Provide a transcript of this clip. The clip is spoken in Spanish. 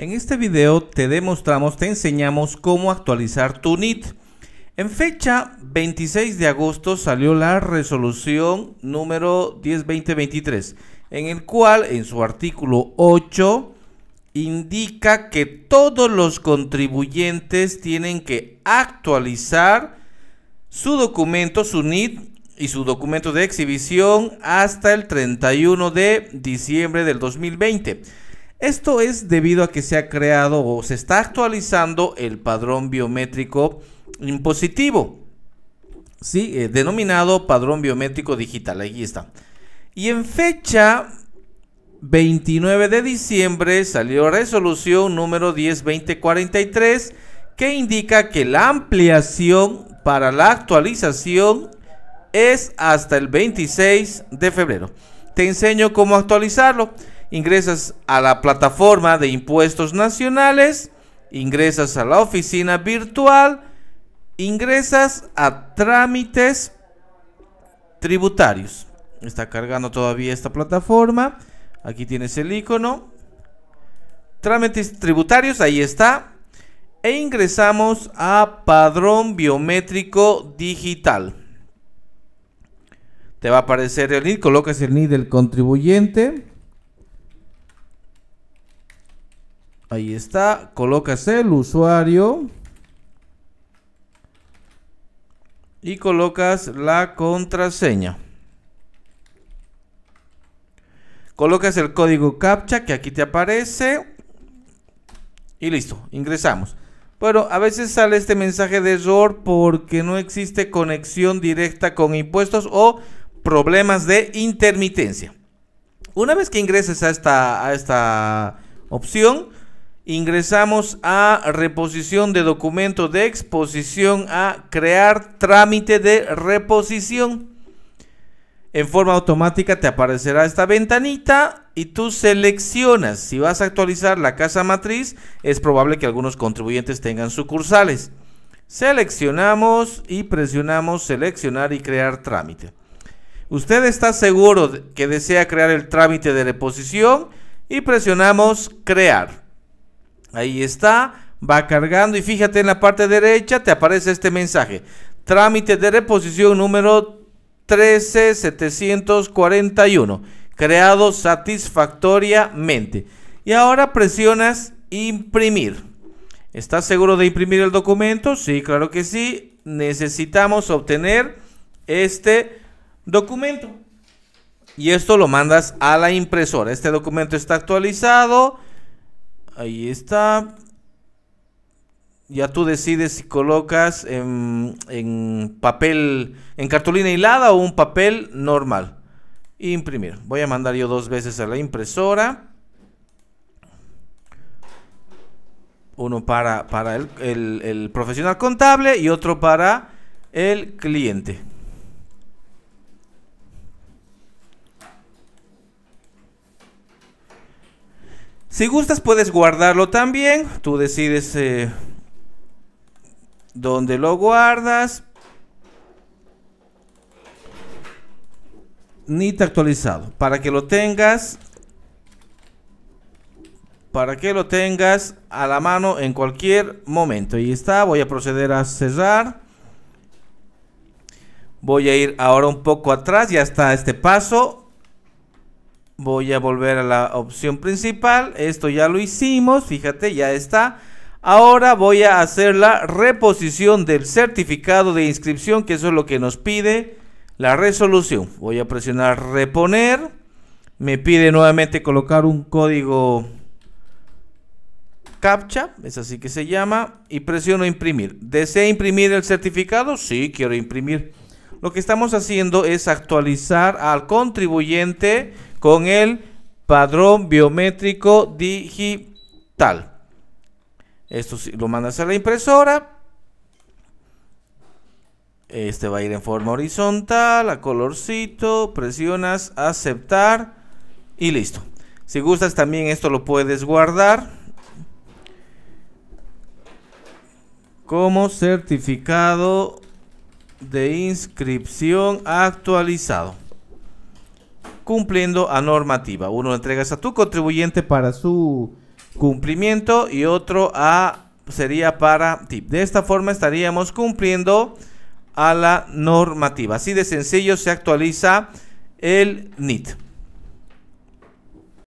En este video te demostramos, te enseñamos cómo actualizar tu NIT. En fecha 26 de agosto salió la resolución número 10 en el cual en su artículo 8 indica que todos los contribuyentes tienen que actualizar su documento, su NIT y su documento de exhibición hasta el 31 de diciembre del 2020. Esto es debido a que se ha creado o se está actualizando el padrón biométrico impositivo, ¿sí? Eh, denominado padrón biométrico digital, Ahí está. Y en fecha 29 de diciembre salió resolución número 102043 que indica que la ampliación para la actualización es hasta el 26 de febrero. Te enseño cómo actualizarlo ingresas a la plataforma de impuestos nacionales, ingresas a la oficina virtual, ingresas a trámites tributarios. Está cargando todavía esta plataforma. Aquí tienes el icono. Trámites tributarios, ahí está. E ingresamos a padrón biométrico digital. Te va a aparecer el NID, colocas el NID del contribuyente. Ahí está. Colocas el usuario. Y colocas la contraseña. Colocas el código CAPTCHA que aquí te aparece. Y listo, ingresamos. Bueno, a veces sale este mensaje de error porque no existe conexión directa con impuestos o problemas de intermitencia. Una vez que ingreses a esta, a esta opción, ingresamos a reposición de documento de exposición a crear trámite de reposición. En forma automática te aparecerá esta ventanita y tú seleccionas. Si vas a actualizar la casa matriz, es probable que algunos contribuyentes tengan sucursales. Seleccionamos y presionamos seleccionar y crear trámite. Usted está seguro que desea crear el trámite de reposición y presionamos crear. Ahí está, va cargando y fíjate en la parte derecha te aparece este mensaje. Trámite de reposición número 13741, creado satisfactoriamente. Y ahora presionas imprimir. ¿Estás seguro de imprimir el documento? Sí, claro que sí. Necesitamos obtener este documento. Y esto lo mandas a la impresora. Este documento está actualizado Ahí está. Ya tú decides si colocas en, papel, en cartulina hilada o un papel normal. Imprimir. Voy a mandar yo dos veces a la impresora. uno para, el, profesional contable y otro para el cliente. Si gustas puedes guardarlo también. Tú decides eh, dónde lo guardas. NIT actualizado. Para que lo tengas. Para que lo tengas a la mano en cualquier momento. Y está. Voy a proceder a cerrar. Voy a ir ahora un poco atrás. Ya está este paso. Voy a volver a la opción principal. Esto ya lo hicimos. Fíjate, ya está. Ahora voy a hacer la reposición del certificado de inscripción, que eso es lo que nos pide la resolución. Voy a presionar reponer. Me pide nuevamente colocar un código CAPTCHA, es así que se llama, y presiono imprimir. ¿Desea imprimir el certificado? Sí, quiero imprimir lo que estamos haciendo es actualizar al contribuyente con el padrón biométrico digital. Esto lo mandas a la impresora. Este va a ir en forma horizontal, a colorcito, presionas aceptar y listo. Si gustas también esto lo puedes guardar como certificado de inscripción actualizado, cumpliendo a normativa. Uno entregas a tu contribuyente para su cumplimiento y otro a sería para ti. De esta forma estaríamos cumpliendo a la normativa. Así de sencillo se actualiza el NIT.